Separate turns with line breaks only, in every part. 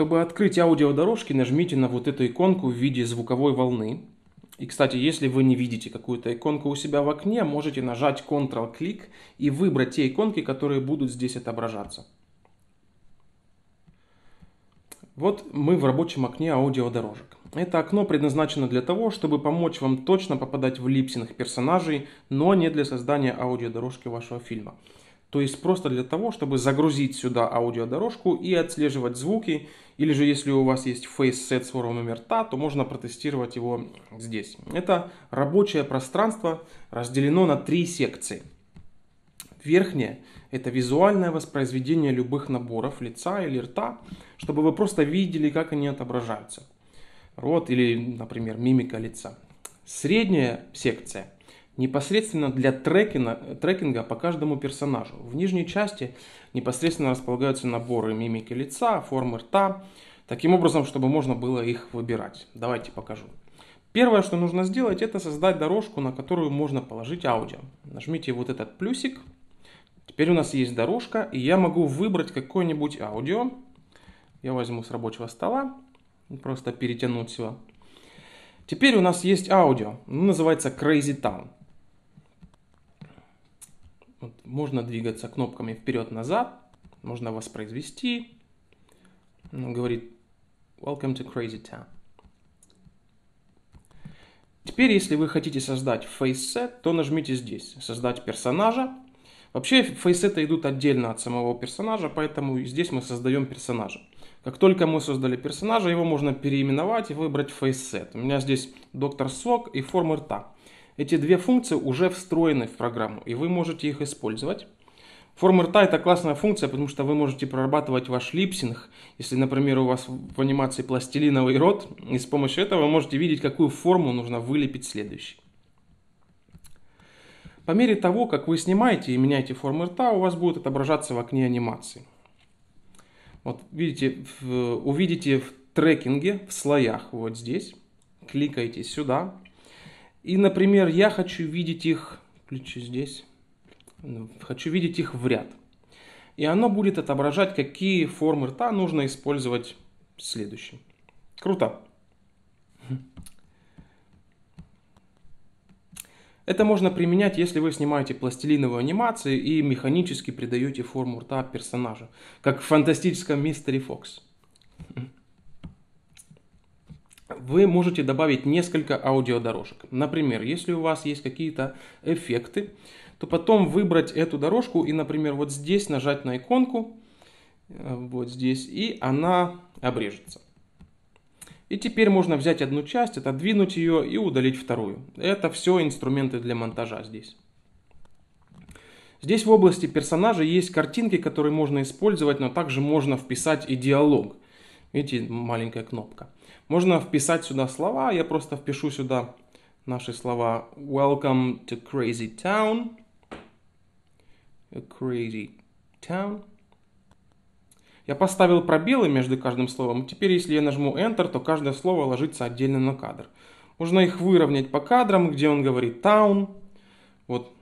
Чтобы открыть аудиодорожки, нажмите на вот эту иконку в виде звуковой волны. И, кстати, если вы не видите какую-то иконку у себя в окне, можете нажать Ctrl-клик и выбрать те иконки, которые будут здесь отображаться. Вот мы в рабочем окне аудиодорожек. Это окно предназначено для того, чтобы помочь вам точно попадать в липсинг персонажей, но не для создания аудиодорожки вашего фильма. То есть просто для того, чтобы загрузить сюда аудиодорожку и отслеживать звуки. Или же если у вас есть фейс-сет с уровнем рта, то можно протестировать его здесь. Это рабочее пространство разделено на три секции. Верхняя – это визуальное воспроизведение любых наборов лица или рта, чтобы вы просто видели, как они отображаются. Рот или, например, мимика лица. Средняя секция – непосредственно для трекинга, трекинга по каждому персонажу. В нижней части непосредственно располагаются наборы мимики лица, формы рта, таким образом, чтобы можно было их выбирать. Давайте покажу. Первое, что нужно сделать, это создать дорожку, на которую можно положить аудио. Нажмите вот этот плюсик. Теперь у нас есть дорожка, и я могу выбрать какое-нибудь аудио. Я возьму с рабочего стола, просто перетянуть все. Теперь у нас есть аудио, называется Crazy Town. Вот, можно двигаться кнопками вперед-назад, можно воспроизвести. Он ну, говорит Welcome to Crazy Town. Теперь, если вы хотите создать фейсет, то нажмите здесь «Создать персонажа». Вообще фейсеты идут отдельно от самого персонажа, поэтому здесь мы создаем персонажа. Как только мы создали персонажа, его можно переименовать и выбрать фейсет. У меня здесь доктор Сок и форма рта. Эти две функции уже встроены в программу, и вы можете их использовать. Форма это классная функция, потому что вы можете прорабатывать ваш липсинг, если, например, у вас в анимации пластилиновый рот, и с помощью этого вы можете видеть, какую форму нужно вылепить следующий. По мере того, как вы снимаете и меняете форму рта, у вас будет отображаться в окне анимации. Вот видите, увидите в трекинге, в слоях, вот здесь, Кликайте сюда, и, например, я хочу видеть их, ключи здесь, хочу видеть их в ряд. И оно будет отображать, какие формы рта нужно использовать следующим. Круто. Это можно применять, если вы снимаете пластилиновую анимацию и механически придаете форму рта персонажу, как в фантастическом мистере Фокс вы можете добавить несколько аудиодорожек. Например, если у вас есть какие-то эффекты, то потом выбрать эту дорожку и, например, вот здесь нажать на иконку, э, вот здесь, и она обрежется. И теперь можно взять одну часть, отодвинуть ее и удалить вторую. Это все инструменты для монтажа здесь. Здесь в области персонажа есть картинки, которые можно использовать, но также можно вписать и диалог. Видите, маленькая кнопка. Можно вписать сюда слова. Я просто впишу сюда наши слова Welcome to Crazy Town. A crazy Town. Я поставил пробелы между каждым словом. Теперь, если я нажму Enter, то каждое слово ложится отдельно на кадр. Можно их выровнять по кадрам, где он говорит Town. Вот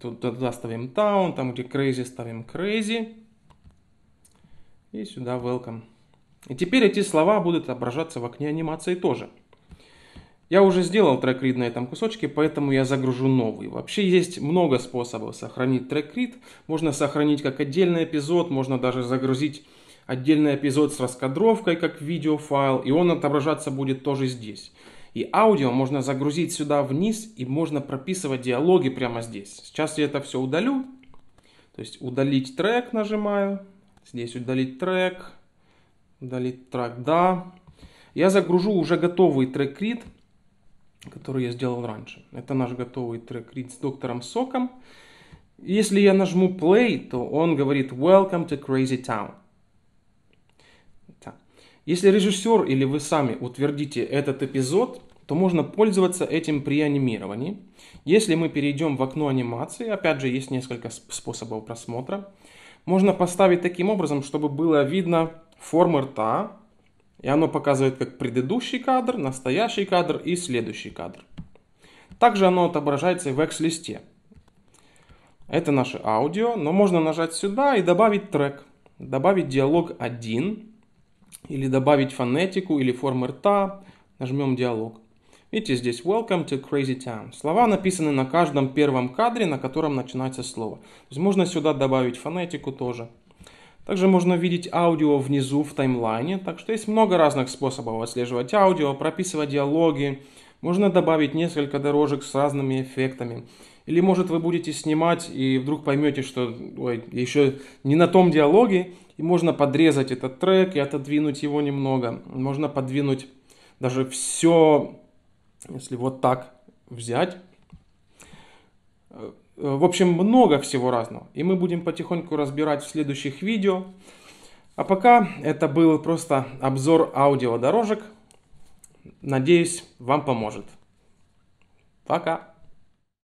туда ставим Town, там где Crazy ставим Crazy. И сюда Welcome. И теперь эти слова будут отображаться в окне анимации тоже. Я уже сделал трек на этом кусочке, поэтому я загружу новый. Вообще есть много способов сохранить трек Можно сохранить как отдельный эпизод, можно даже загрузить отдельный эпизод с раскадровкой, как видеофайл, и он отображаться будет тоже здесь. И аудио можно загрузить сюда вниз, и можно прописывать диалоги прямо здесь. Сейчас я это все удалю. То есть удалить трек нажимаю, здесь удалить трек, Удалить трек да. Я загружу уже готовый трек-рид, который я сделал раньше. Это наш готовый трек-рид с доктором Соком. Если я нажму play, то он говорит Welcome to Crazy Town. Если режиссер или вы сами утвердите этот эпизод, то можно пользоваться этим при анимировании. Если мы перейдем в окно анимации, опять же, есть несколько способов просмотра, можно поставить таким образом, чтобы было видно формы рта, и оно показывает как предыдущий кадр, настоящий кадр и следующий кадр. Также оно отображается и в X-листе. Это наше аудио, но можно нажать сюда и добавить трек, добавить диалог 1, или добавить фонетику или формы рта, нажмем диалог. Видите, здесь Welcome to Crazy Town. Слова написаны на каждом первом кадре, на котором начинается слово. То есть можно сюда добавить фонетику тоже. Также можно видеть аудио внизу в таймлайне, так что есть много разных способов отслеживать аудио, прописывать диалоги, можно добавить несколько дорожек с разными эффектами. Или может вы будете снимать и вдруг поймете, что ой, еще не на том диалоге, и можно подрезать этот трек и отодвинуть его немного. Можно подвинуть даже все, если вот так взять, Э, в общем, много всего разного. И мы будем потихоньку разбирать в следующих видео. А пока это был просто обзор аудиодорожек. Надеюсь, вам поможет. Пока!